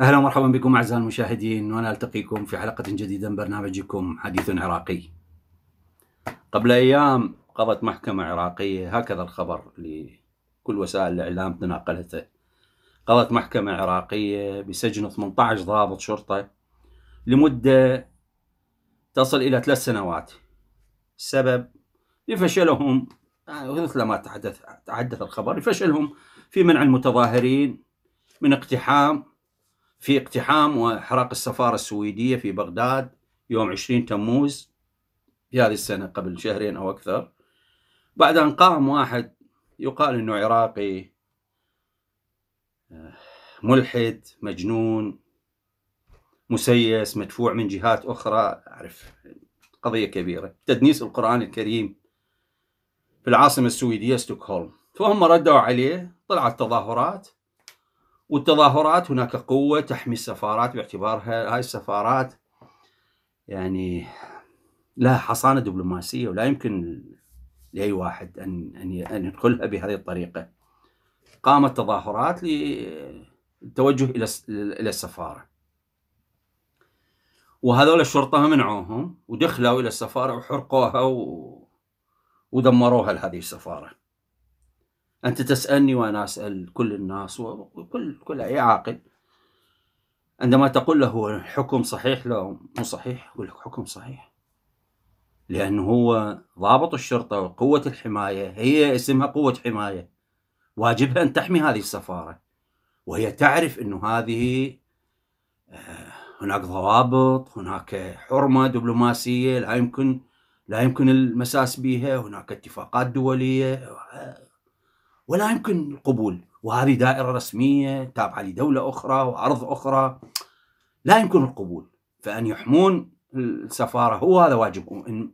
اهلا ومرحبا بكم اعزائي المشاهدين وانا التقيكم في حلقه جديده من برنامجكم حديث عراقي. قبل ايام قضت محكمه عراقيه هكذا الخبر لكل وسائل الاعلام تناقلته قضت محكمة عراقية بسجن 18 ضابط شرطة لمدة تصل إلى ثلاث سنوات السبب لفشلهم آه، مثل ما تحدث تحدث الخبر لفشلهم في منع المتظاهرين من اقتحام في اقتحام واحراق السفارة السويدية في بغداد يوم 20 تموز في هذه السنة قبل شهرين أو أكثر بعد أن قام واحد يقال أنه عراقي ملحد مجنون مسيس مدفوع من جهات أخرى أعرف قضية كبيرة تدنيس القرآن الكريم في العاصمة السويدية ستوكهولم فهم ردوا عليه طلعت تظاهرات والتظاهرات هناك قوة تحمي السفارات باعتبارها هاي السفارات يعني لها حصانة دبلوماسية ولا يمكن لأي واحد أن أن يدخلها بهذه الطريقة قامت تظاهرات للتوجه الى الى السفاره. وهذول الشرطه منعوهم ودخلوا الى السفاره وحرقوها و... ودمروها لهذه السفاره. انت تسالني وانا اسال كل الناس وكل كل اي عاقل عندما تقول له الحكم صحيح لو مو صحيح يقول لك حكم صحيح لأنه هو ضابط الشرطة وقوة الحماية هي اسمها قوة حماية واجبها أن تحمي هذه السفارة وهي تعرف أنه هذه آه، هناك ضوابط هناك حرمة دبلوماسية لا يمكن لا يمكن المساس بها هناك اتفاقات دولية آه، ولا يمكن القبول وهذه دائرة رسمية تابعة لدولة أخرى وأرض أخرى لا يمكن القبول فأن يحمون السفارة هو هذا واجبهم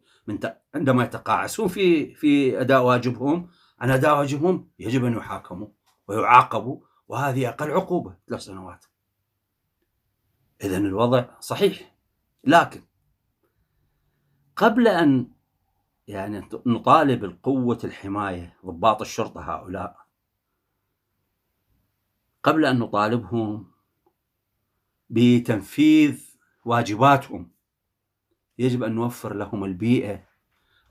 عندما يتقاعسون في في أداء واجبهم أنا أداء يجب أن يحاكموا ويعاقبوا وهذه أقل عقوبة ثلاث سنوات إذا الوضع صحيح لكن قبل أن يعني نطالب القوة الحماية ضباط الشرطة هؤلاء قبل أن نطالبهم بتنفيذ واجباتهم يجب أن نوفر لهم البيئة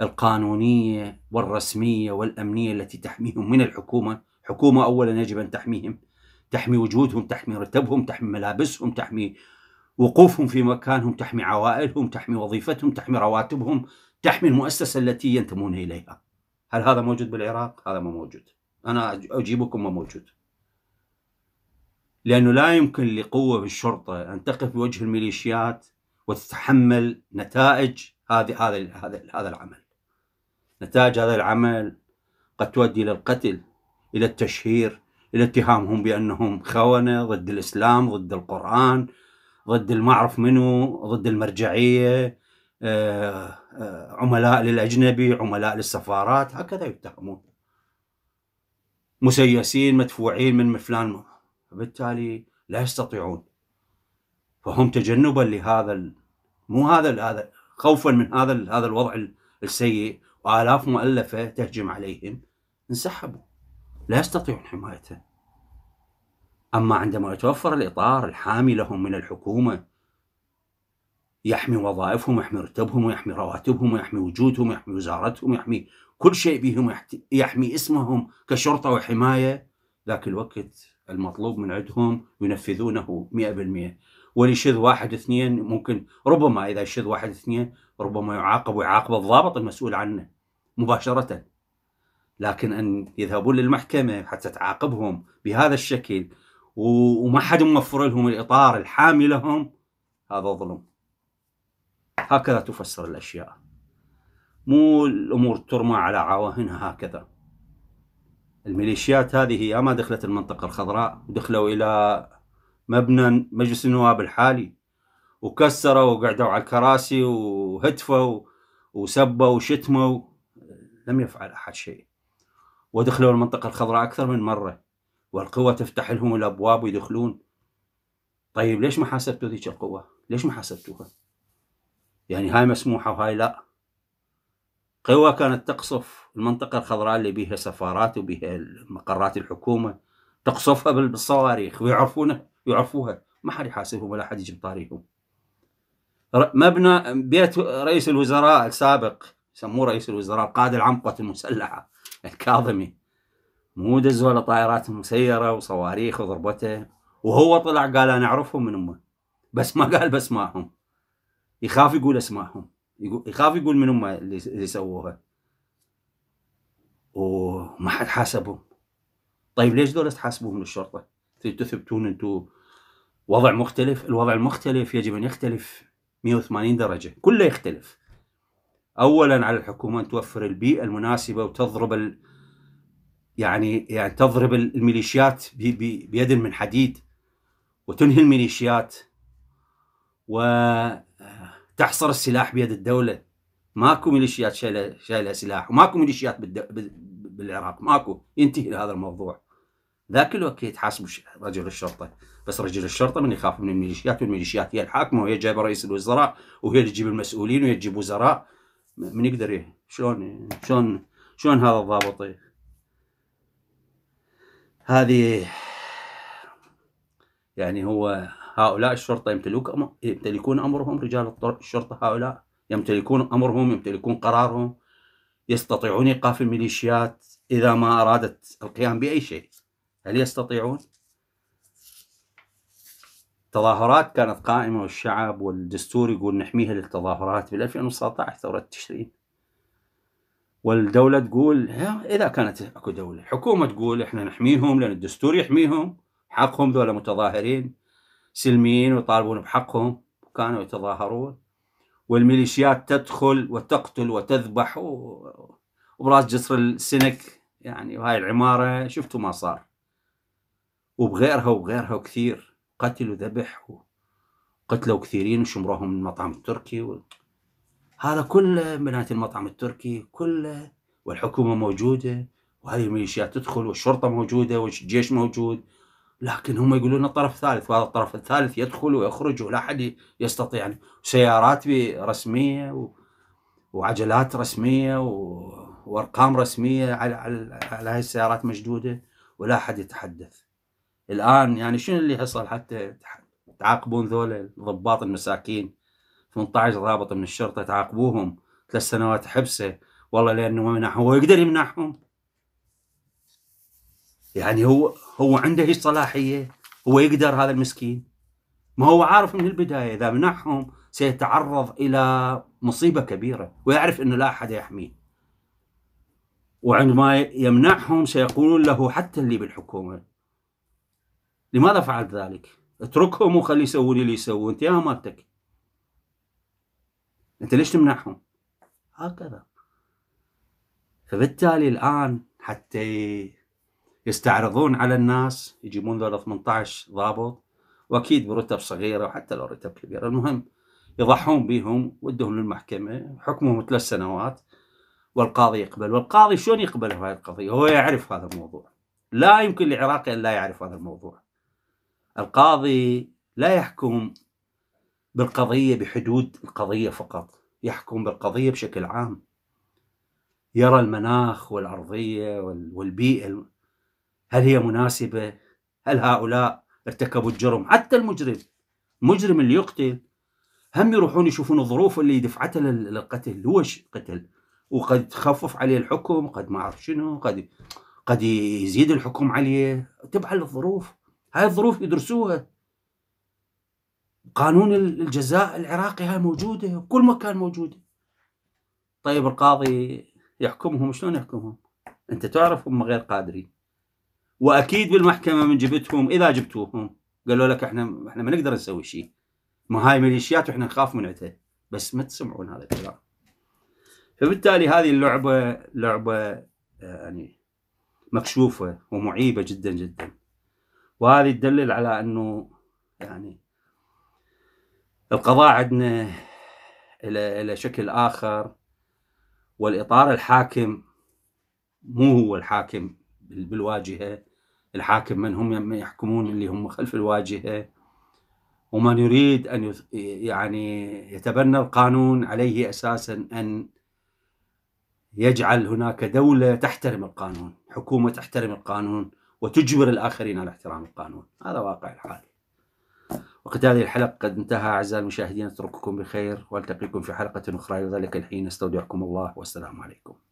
القانونية والرسمية والأمنية التي تحميهم من الحكومة حكومة أولا يجب أن تحميهم تحمي وجودهم تحمي رتبهم تحمي ملابسهم تحمي وقوفهم في مكانهم تحمي عوائلهم تحمي وظيفتهم تحمي رواتبهم تحمي المؤسسة التي ينتمون إليها هل هذا موجود بالعراق؟ هذا ما موجود أنا أجيبكم ما موجود لأنه لا يمكن لقوة بالشرطة أن تقف بوجه الميليشيات وتتحمل نتائج هذه هذا هذا هذا العمل نتائج هذا العمل قد تؤدي الى القتل الى التشهير الى اتهامهم بانهم خونه ضد الاسلام ضد القران ضد المعرف منه ضد المرجعيه آه، آه، عملاء للاجنبي عملاء للسفارات هكذا يتهمون مسيسين مدفوعين من فلان فبالتالي لا يستطيعون فهم تجنبا لهذا مو هذا هذا خوفا من هذا هذا الوضع السيء والاف مؤلفه تهجم عليهم انسحبوا لا يستطيعون حمايته اما عندما يتوفر الاطار الحامي لهم من الحكومه يحمي وظائفهم يحمي رتبهم ويحمي رواتبهم ويحمي وجودهم ويحمي وزارتهم ويحمي كل شيء بهم يحمي اسمهم كشرطه وحمايه ذاك الوقت المطلوب من عندهم ينفذونه 100% وان يشذ واحد اثنين ممكن ربما اذا يشذ واحد اثنين ربما يعاقب ويعاقب الضابط المسؤول عنه مباشره لكن ان يذهبون للمحكمه حتى تعاقبهم بهذا الشكل وما حد موفر لهم الاطار الحامي لهم هذا ظلم هكذا تفسر الاشياء مو الامور ترمى على عواهنها هكذا الميليشيات هذه يا ما دخلت المنطقه الخضراء دخلوا الى مبنى مجلس النواب الحالي وكسروا وقعدوا على الكراسي وهتفوا وسبوا وشتموا لم يفعل أحد شيء ودخلوا المنطقة الخضراء أكثر من مرة والقوة تفتح لهم الأبواب ويدخلون طيب ليش ما حاسبتوا ذيك القوة؟ ليش ما حاسبتوها؟ يعني هاي مسموحة وهاي لا قوة كانت تقصف المنطقة الخضراء اللي بيها سفارات وبيها مقرات الحكومة تقصفها بالصواريخ ويعرفونه يعرفوها ما حد يحاسبهم ولا حد يجيب طاريهم مبنى بيت رئيس الوزراء السابق سموه رئيس الوزراء القائد العمقوة المسلحة الكاظمي مو دزوا له طائرات مسيرة وصواريخ وضربته وهو طلع قال أنا أعرفهم من أمه بس ما قال بأسمائهم يخاف يقول أسمائهم يخاف يقول من أمه اللي سووها وما حد حاسبهم طيب ليش دول تحاسبوهم الشرطة تثبتون انتم وضع مختلف الوضع المختلف يجب ان يختلف 180 درجه كله يختلف اولا على الحكومه ان توفر البيئه المناسبه وتضرب ال... يعني يعني تضرب الميليشيات ب... ب... بيد من حديد وتنهي الميليشيات وتحصر السلاح بيد الدوله ماكو ميليشيات شايله شايله سلاح وماكو ميليشيات بالد... بالعراق ماكو ينتهي هذا الموضوع ذاك الوقت حاسبوا رجل الشرطه بس رجل الشرطه من يخاف من الميليشيات والميليشيات هي الحاكمه وهي جايبه رئيس الوزراء وهي اللي تجيب المسؤولين وهي تجيب وزراء من يقدر إيه؟ شلون شلون شلون هذا الضابط إيه؟ هذه يعني هو هؤلاء الشرطه يمتلكون يمتلكون امرهم رجال الشرطه هؤلاء يمتلكون امرهم يمتلكون قرارهم يستطيعون ايقاف الميليشيات اذا ما ارادت القيام باي شيء هل يستطيعون؟ تظاهرات كانت قائمة والشعب والدستور يقول نحميها للتظاهرات بال 2019 ثورة تشرين والدولة تقول إذا كانت أكو دولة الحكومة تقول إحنا نحميهم لأن الدستور يحميهم حقهم ذولا متظاهرين سلميين ويطالبون بحقهم كانوا يتظاهرون والميليشيات تدخل وتقتل وتذبح وبراس جسر السنك يعني وهاي العمارة شفتوا ما صار وبغيرها وبغيرها كثير قتل وذبح قتلوا كثيرين وشمروهم من المطعم التركي و... هذا كله بنات المطعم التركي كله والحكومة موجودة وهذه الميليشيات تدخل والشرطة موجودة والجيش موجود لكن هم يقولون الطرف الثالث وهذا الطرف الثالث يدخل ويخرج ولا أحد يستطيع يعني سيارات رسمية و... وعجلات رسمية و... وأرقام رسمية على على, على هاي السيارات مشدودة ولا أحد يتحدث الان يعني شنو اللي حصل حتى تعاقبون ذول الضباط المساكين 18 ضابط من الشرطه تعاقبوهم ثلاث سنوات حبسه والله لانه ما منعهم هو يقدر يمنعهم يعني هو هو عنده هيش صلاحيه هو يقدر هذا المسكين ما هو عارف من البدايه اذا منعهم سيتعرض الى مصيبه كبيره ويعرف انه لا احد يحميه وعندما يمنعهم سيقولون له حتى اللي بالحكومه لماذا فعلت ذلك؟ اتركهم وخلي يسوون اللي يسوون انت يا مالتك انت ليش تمنعهم؟ هكذا فبالتالي الان حتى يستعرضون على الناس يجيبون ذول 18 ضابط واكيد برتب صغيره وحتى لو رتب كبيره المهم يضحون بهم ودهم للمحكمه حكمهم ثلاث سنوات والقاضي يقبل والقاضي شلون يقبل هاي القضيه هو يعرف هذا الموضوع لا يمكن لعراقي ان لا يعرف هذا الموضوع القاضي لا يحكم بالقضية بحدود القضية فقط يحكم بالقضية بشكل عام يرى المناخ والأرضية والبيئة هل هي مناسبة هل هؤلاء ارتكبوا الجرم حتى المجرم المجرم اللي يقتل هم يروحون يشوفون الظروف اللي دفعته للقتل هو قتل وقد تخفف عليه الحكم قد ما اعرف شنو قد قد يزيد الحكم عليه تبع الظروف هاي الظروف يدرسوها قانون الجزاء العراقي هاي موجوده كل مكان موجوده طيب القاضي يحكمهم شلون يحكمهم انت تعرف هم غير قادرين واكيد بالمحكمه من جبتهم اذا جبتوهم قالوا لك احنا احنا ما نقدر نسوي شيء ما هاي ميليشيات واحنا نخاف من عندها بس ما تسمعون هذا الكلام فبالتالي هذه اللعبه لعبه آه، يعني مكشوفه ومعيبه جدا جدا وهذه تدلل على انه يعني القضاء عندنا الى الى شكل اخر والاطار الحاكم مو هو الحاكم بالواجهه الحاكم من هم يحكمون اللي هم خلف الواجهه ومن يريد ان يعني يتبنى القانون عليه اساسا ان يجعل هناك دوله تحترم القانون، حكومه تحترم القانون وتجبر الآخرين على احترام القانون هذا واقع الحال وقت هذه الحلقة قد انتهى أعزائي المشاهدين أترككم بخير وألتقيكم في حلقة أخرى إلى ذلك الحين أستودعكم الله والسلام عليكم